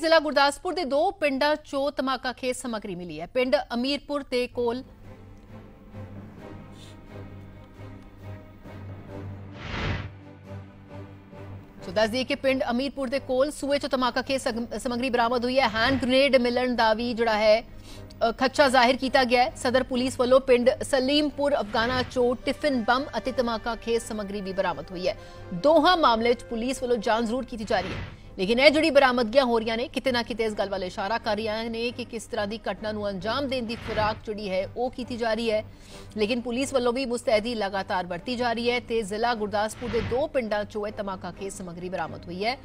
ਜ਼ਿਲ੍ਹਾ ਗੁਰਦਾਸਪੁਰ ਦੇ ਦੋ ਪਿੰਡਾਂ ਚੋ ਤਮਾਕਾ ਖੇਤ ਸਮਗਰੀ ਮਿਲੀ ਹੈ ਪਿੰਡ ਅਮੀਰਪੁਰ ਤੇ ਕੋਲ ਸੋ ਦੱਸ ਕਿ ਪਿੰਡ ਅਮੀਰਪੁਰ ਦੇ ਕੋਲ ਸੂਏ ਚੋ ਤਮਾਕਾ ਖੇਤ ਸਮਗਰੀ ਬਰਾਮਦ ਹੋਈ ਹੈ ਹੈਂਡ ਗ੍ਰੇਨੇਡ ਮਿਲਣ ਦਾ ਵੀ ਜਿਹੜਾ ਹੈ ਖੱਚਾ ਜ਼ਾਹਿਰ ਕੀਤਾ ਗਿਆ ਹੈ ਸਦਰ ਪੁਲਿਸ ਵੱਲੋਂ ਪਿੰਡ ਸਲੀਮਪੁਰ ਅਫਗਾਨਾ ਚੋ ਟਿਫਿਨ ਬੰਬ ਅਤੇ ਤਮਾਕਾ ਖੇਤ ਸਮਗਰੀ ਵੀ ਬਰਾਮਦ ਹੋਈ ਹੈ ਦੋਹਾਂ ਮਾਮਲੇ 'ਚ ਪੁਲਿਸ ਵੱਲੋਂ ਜਾਂਚ ਜ਼ਰੂਰ ਕੀਤੀ ਜਾ ਰਹੀ ਹੈ ਲੇਕਿਨ ਇਹ ਜਿਹੜੀ ਬਰਾਮਦਗੀਆਂ ਹੋ ਰਹੀਆਂ ਨੇ ਕਿਤੇ ਨਾ ਕਿਤੇ ਇਸ ਗੱਲ ਵੱਲ ਇਸ਼ਾਰਾ ਕਰ ਰਹੀਆਂ ਨੇ ਕਿ ਕਿਸ ਤਰ੍ਹਾਂ ਦੀ ਘਟਨਾ ਨੂੰ ਅੰਜਾਮ ਦੇਣ ਦੀ ਫਿਰਾਕ ਜਿਹੜੀ ਹੈ ਉਹ ਕੀਤੀ ਜਾ ਰਹੀ ਹੈ ਲੇਕਿਨ ਪੁਲਿਸ ਵੱਲੋਂ ਵੀ ਮੁਸਤੈਦੀ ਲਗਾਤਾਰ ਵਰਤੀ ਜਾ ਰਹੀ ਹੈ ਤੇ ਜ਼ਿਲ੍ਹਾ ਗੁਰਦਾਸਪੁਰ ਦੇ ਦੋ ਪਿੰਡਾਂ 'ਚੋਂ ਇਹ ਤਮਾਕਾ ਕੇ ਸਮਗਰੀ ਬਰਾਮਦ ਹੋਈ ਹੈ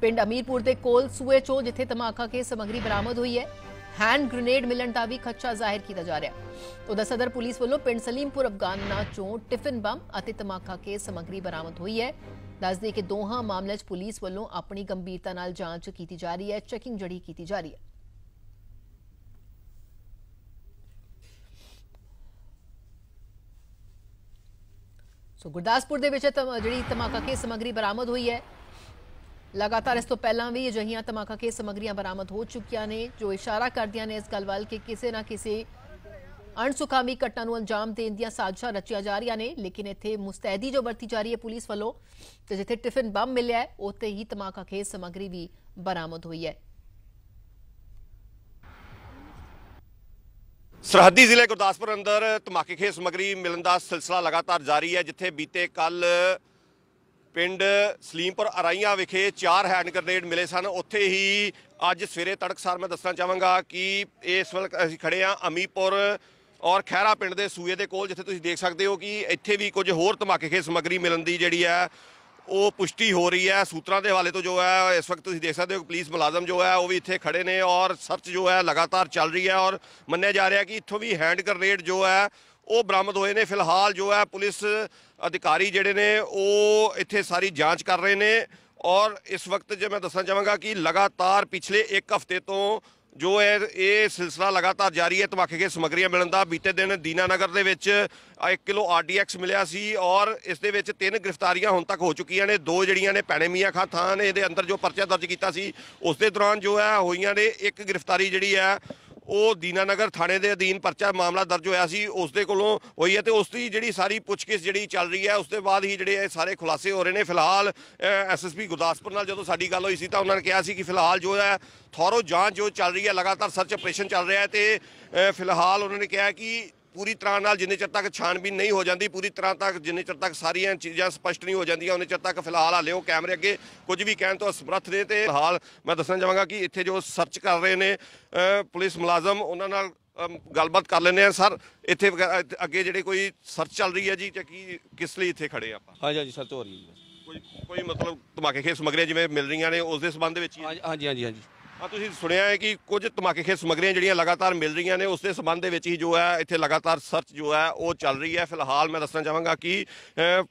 ਪਿੰਡ ਅਮੀਰਪੁਰ ਦੇ ਕੋਲ ਸੂਏ 'ਚੋਂ ਜਿੱਥੇ ਤਮਾਕਾ ਕੇ ਸਮਗਰੀ ਬਰਾਮਦ ਹੋਈ ਹੈ ਹੈਂਡ ਗ੍ਰੇਨੇਡ ਮਿਲਣ ਦਾ ਵੀ ਖੱਚਾ ਜ਼ਾਹਿਰ ਕੀਤਾ ਜਾ ਰਿਹਾ ਉਹਦਾ ਸਦਰ ਪੁਲਿਸ ਵੱਲੋਂ ਪਿੰਡ ਸਲੀਮਪੁਰ ਅਫਗਾਨਾ ਚੋਂ ਟਿਫਨ ਬੰਬ ਅਤੇ ਤਮਾਕਾ ਕੇ ਸਮਗਰੀ ਬਰਾਮਦ ਹੋਈ ਹੈ ਦੱਸ ਦੇ ਕਿ ਦੋਹਾਂ ਮਾਮਲਿਆਂ 'ਚ ਪੁਲਿਸ ਵੱਲੋਂ ਆਪਣੀ ਗੰਭੀਰਤਾ ਨਾਲ ਜਾਂਚ ਕੀਤੀ ਜਾ ਰਹੀ ਹੈ ਚੈਕਿੰਗ ਜੜੀ ਕੀਤੀ ਜਾ ਰਹੀ ਹੈ ਸੋ ਗੁਰਦਾਸਪੁਰ ਦੇ ਵਿੱਚ ਜਿਹੜੀ ਤਮਾਕਾ ਕੇ ਸਮਗਰੀ ਬਰਾਮਦ ਹੋਈ ਹੈ ਲਗਾਤਾਰ ਇਸ ਤੋਂ ਪਹਿਲਾਂ ਵੀ ਅਜਿਹੀਆਂ ਤਮਾਕਾ ਕੇ ਸਮਗਰੀਆਂ ਬਰਾਮਦ ਹੋ ਚੁੱਕੀਆਂ ਨੇ ਜੋ ਇਸ਼ਾਰਾ ਕਰਦੀਆਂ ਨੇ ਇਸ ਗੱਲ ਵੱਲ ਕਿ ਕਿਸੇ ਨਾ ਕਿਸੇ ਅਣਸੁਖਾਮੀ ਘਟਨਾ ਨੂੰ ਅੰਜਾਮ ਦੇਣ ਦੀਆਂ ਸਾਜ਼ਿਸ਼ਾਂ ਰਚੀਆਂ ਜਾ ਰਹੀਆਂ ਨੇ ਲੇਕਿਨ ਇੱਥੇ ਮੁਸਤੈਦੀ ਜੋ ਵਰਤੀ ਜਾ ਰਹੀ ਹੈ ਪੁਲਿਸ ਵੱਲੋਂ ਤੇ ਜਿੱਥੇ ਟਿਫਨ ਬੰਬ ਮਿਲਿਆ ਹੈ ਉੱਥੇ ਹੀ ਤਮਾਕਾ ਖੇਸ ਸਮਗਰੀ ਵੀ ਬਰਾਮਦ ਹੋਈ ਹੈ ਸਰਹੱਦੀ ਜ਼ਿਲ੍ਹੇ ਗੁਰਦਾਸਪੁਰ ਅੰਦਰ ਖੇਸ ਸਮਗਰੀ ਮਿਲਣ ਦਾ ਸਿਲਸਿਲਾ ਲਗਾਤਾਰ ਜਾਰੀ ਹੈ ਜਿੱਥੇ ਬੀਤੇ ਕੱਲ ਪਿੰਡ ਸਲੀਮਪੁਰ ਅਰਾਈਆਂ ਵਿਖੇ ਚਾਰ ਹੈਂਡ ਗ੍ਰੇਨੇਡ ਮਿਲੇ ਸਨ ਉੱਥੇ ਹੀ ਅੱਜ ਸਵੇਰੇ ਤੜਕਸਾਰ ਮੈਂ ਦੱਸਣਾ ਚਾਹਾਂਗਾ ਕਿ ਇਸ ਵਕਤ ਅਸੀਂ ਖੜੇ ਆ ਅਮੀਪੁਰ ਔਰ ਖੈਰਾ ਪਿੰਡ ਦੇ ਸੂਏ ਦੇ ਕੋਲ ਜਿੱਥੇ ਤੁਸੀਂ ਦੇਖ ਸਕਦੇ ਹੋ ਕਿ ਇੱਥੇ ਵੀ ਕੁਝ ਹੋਰ ਧਮਾਕੇਖੇਜ਼ ਸਮੱਗਰੀ ਮਿਲਣ ਦੀ ਜਿਹੜੀ ਹੈ ਉਹ ਪੁਸ਼ਟੀ ਹੋ ਰਹੀ ਹੈ ਸੂਤਰਾਂ ਦੇ ਹਵਾਲੇ ਤੋਂ ਜੋ ਹੈ ਇਸ ਵਕਤ ਤੁਸੀਂ ਦੇਖ ਸਕਦੇ ਹੋ ਪੁਲਿਸ ਮੁਲਾਜ਼ਮ ਜੋ ਹੈ ਉਹ ਵੀ ਇੱਥੇ ਖੜੇ ਨੇ ਔਰ ਸਰਚ ਜੋ ਹੈ ਲਗਾਤਾਰ ਚੱਲ ਰਹੀ ਹੈ ਔਰ ਮੰਨਿਆ ਜਾ ਰਿਹਾ ਕਿ ਇੱਥੋਂ ਵੀ ਹੈਂਡ ਗ੍ਰਨੇਡ ਜੋ ਹੈ ਉਹ ਬਰਾਮਦ ਹੋਏ ਨੇ ਫਿਲਹਾਲ ਜੋ ਹੈ ਪੁਲਿਸ ਅਧਿਕਾਰੀ ਜਿਹੜੇ ਨੇ ਉਹ ਇੱਥੇ ਸਾਰੀ ਜਾਂਚ ਕਰ ਰਹੇ ਨੇ ਔਰ ਇਸ ਵਕਤ ਜੇ ਮੈਂ ਦੱਸਣਾ ਚਾਹਾਂਗਾ ਕਿ ਲਗਾਤਾਰ ਪਿਛਲੇ 1 ਹਫ਼ਤੇ ਤੋਂ ਜੋ ਇਹ ਇਹ ਸਿਲਸਿਲਾ ਲਗਾਤਾਰ ਜਾਰੀ ਹੈ ਤਮਾਕੇ ਕੇ ਸਮਗਰੀਆਂ ਮਿਲਣ ਦਾ ਬੀਤੇ ਦਿਨ ਦੀਨਾਨਗਰ ਦੇ ਵਿੱਚ 1 ਕਿਲੋ ਆਰਡੀਐਕਸ ਮਿਲਿਆ ਸੀ ਔਰ ਇਸ ਦੇ ਵਿੱਚ ਤਿੰਨ ਗ੍ਰਿਫਤਾਰੀਆਂ ਹੁਣ ਤੱਕ ਹੋ ਚੁੱਕੀਆਂ ਨੇ ਦੋ ਜਿਹੜੀਆਂ ਨੇ ਪੈਣੇ ਮੀਆਂ ਖਾਂ ਥਾਂ ਨੇ ਇਹਦੇ ਅੰਦਰ ਜੋ ਪਰਚਾ ਦਰਜ ਕੀਤਾ ਸੀ ਉਸ ਦੇ ਦੌਰਾਨ ਜੋ ਹੈ ਹੋਈਆਂ ਨੇ ਇੱਕ ਗ੍ਰਿਫਤਾਰੀ ਜਿਹੜੀ ਹੈ ਉਹ ਦੀਨਾਨਗਰ ਥਾਣੇ ਦੇ ਅਧੀਨ ਪਰਚਾ ਮਾਮਲਾ ਦਰਜ ਹੋਇਆ ਸੀ ਉਸ ਦੇ ਕੋਲੋਂ ਹੋਈ ਹੈ ਤੇ ਉਸ ਦੀ ਜਿਹੜੀ ਸਾਰੀ ਪੁੱਛਗਿੱਛ ਜਿਹੜੀ ਚੱਲ ਰਹੀ ਹੈ ਉਸ ਦੇ ਬਾਅਦ ਹੀ ਜਿਹੜੇ ਇਹ ਸਾਰੇ ਖੁਲਾਸੇ ਹੋ ਰਹੇ ਨੇ ਫਿਲਹਾਲ ਐਸਐਸਪੀ ਗੁਰਦਾਸਪੁਰ ਨਾਲ ਜਦੋਂ ਸਾਡੀ ਗੱਲ ਹੋਈ ਸੀ ਤਾਂ ਉਹਨਾਂ ਨੇ ਕਿਹਾ ਸੀ ਕਿ ਫਿਲਹਾਲ ਜੋ ਹੈ ਥੋਰੋ ਜਾਂਚ ਜੋ ਚੱਲ ਰਹੀ ਹੈ ਲਗਾਤਾਰ ਸਰਚ ਆਪਰੇਸ਼ਨ ਚੱਲ ਰਿਹਾ ਹੈ ਤੇ ਫਿਲਹਾਲ ਉਹਨਾਂ ਨੇ ਕਿਹਾ ਕਿ ਪੂਰੀ ਤਰ੍ਹਾਂ ਨਾਲ ਜਿੰਨੇ ਚਿਰ ਤੱਕ ਛਾਣਬੀਨ ਨਹੀਂ ਹੋ ਜਾਂਦੀ ਪੂਰੀ ਤਰ੍ਹਾਂ ਤੱਕ ਜਿੰਨੇ ਚਿਰ ਤੱਕ ਸਾਰੀਆਂ ਚੀਜ਼ਾਂ ਸਪਸ਼ਟ ਨਹੀਂ ਹੋ ਜਾਂਦੀਆਂ ਉਹਨੇ ਚਿਰ ਤੱਕ ਫਿਲਹਾਲ ਹਲੇ ਉਹ ਕੈਮਰੇ ਅੱਗੇ ਕੁਝ ਵੀ ਕਹਿਣ ਤੋਂ ਸਮਰੱਥ ਨੇ ਤੇ ਹਾਲ ਮੈਂ ਦੱਸਣਾ ਚਾਹਾਂਗਾ ਕਿ ਇੱਥੇ ਜੋ ਸਰਚ ਕਰ ਰਹੇ ਨੇ ਪੁਲਿਸ ਮੁਲਾਜ਼ਮ ਉਹਨਾਂ ਨਾਲ ਗੱਲਬਾਤ ਕਰ ਲੈਨੇ ਆ ਸਰ ਇੱਥੇ ਅੱਗੇ ਜਿਹੜੇ ਕੋਈ ਸਰਚ ਚੱਲ ਰਹੀ ਹੈ ਜੀ ਤੇ ਕੀ ਕਿਸ ਲਈ ਇੱਥੇ ਖੜੇ ਆਪਾਂ ਹਾਂਜੀ ਸਰ ਸਰਚ ਹੋ ਰਹੀ ਹੈ ਕੋਈ ਕੋਈ ਮਤਲਬ ਧਮਾਕੇ ਖੇਸ ਸਮਗਰੀ ਜਿਵੇਂ ਮਿਲ ਰਹੀਆਂ ਨੇ ਉਸ ਦੇ ਸਬੰਧ ਵਿੱਚ ਹਾਂਜੀ ਹਾਂਜੀ ਹਾਂਜੀ ਆ ਤੁਸੀਂ ਸੁਣਿਆ ਹੈ ਕਿ ਕੁਝ ਧਮਾਕੇਖੇਜ਼ ਸਮਗਰੀਆਂ ਜਿਹੜੀਆਂ ਲਗਾਤਾਰ ਮਿਲ ਰਹੀਆਂ ਨੇ ਉਸ ਦੇ ਸਬੰਧ ਦੇ ਵਿੱਚ ਹੀ ਜੋ ਹੈ ਇੱਥੇ ਲਗਾਤਾਰ ਸਰਚ ਜੋ ਹੈ ਉਹ ਚੱਲ ਰਹੀ ਹੈ ਫਿਲਹਾਲ ਮੈਂ ਦੱਸਣਾ ਚਾਹਾਂਗਾ ਕਿ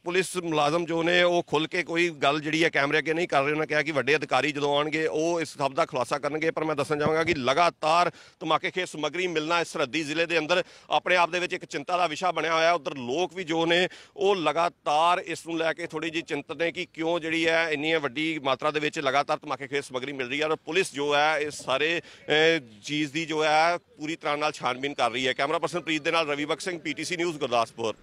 ਪੁਲਿਸ ਮੁਲਾਜ਼ਮ ਜੋ ਨੇ ਉਹ ਖੁੱਲ ਕੇ ਕੋਈ ਗੱਲ ਜਿਹੜੀ ਹੈ ਕੈਮਰੇ ਅੱਗੇ ਨਹੀਂ ਕਰ ਰਹੇ ਉਹਨਾਂ ਕਿਹਾ ਕਿ ਵੱਡੇ ਅਧਿਕਾਰੀ ਜਦੋਂ ਆਉਣਗੇ ਉਹ ਇਸ ਸਭ ਦਾ ਖੁਲਾਸਾ ਕਰਨਗੇ ਪਰ ਮੈਂ ਦੱਸਣਾ ਚਾਹਾਂਗਾ ਕਿ ਲਗਾਤਾਰ ਧਮਾਕੇਖੇਜ਼ ਸਮਗਰੀ ਮਿਲਣਾ ਇਸ ਰੱਦੀ ਜ਼ਿਲ੍ਹੇ ਦੇ ਅੰਦਰ ਆਪਣੇ ਆਪ ਦੇ ਵਿੱਚ ਇੱਕ ਚਿੰਤਾ ਦਾ ਵਿਸ਼ਾ ਬਣਿਆ ਹੋਇਆ ਉਧਰ ਲੋਕ ਵੀ ਜੋ ਨੇ ਉਹ ਲਗਾਤਾਰ ਇਸ ਨੂੰ ਲੈ ਕੇ ਥੋੜੀ ਜੀ ਚਿੰਤਤ ਨੇ ਕਿ ਕਿਉਂ ਜਿਹੜੀ ਹੈ ਇੰਨੀ ਵੱਡੀ ਮਾਤਰਾ ਦੇ ਵਿੱਚ ਲਗਾਤਾਰ ਧਮਾਕੇਖੇਜ਼ ਸਮਗਰੀ ਮਿਲ ਰਹੀ ਹੈ ਔਰ ਪੁਲਿਸ ਜੋ ਹੈ ਇਸ ਸਾਰੇ ਚੀਜ਼ ਦੀ ਜੋ ਹੈ ਪੂਰੀ ਤਰ੍ਹਾਂ ਨਾਲ ਛਾਣਬੀਨ ਕਰ ਰਹੀ ਹੈ ਕੈਮਰਾ ਪਰਸਨ ਪ੍ਰੀਤ ਦੇ ਨਾਲ ਰਵੀ ਬਖਸ਼ ਸਿੰਘ ਪੀਟੀਸੀ ਨਿਊਜ਼ ਗੁਰਦਾਸਪੁਰ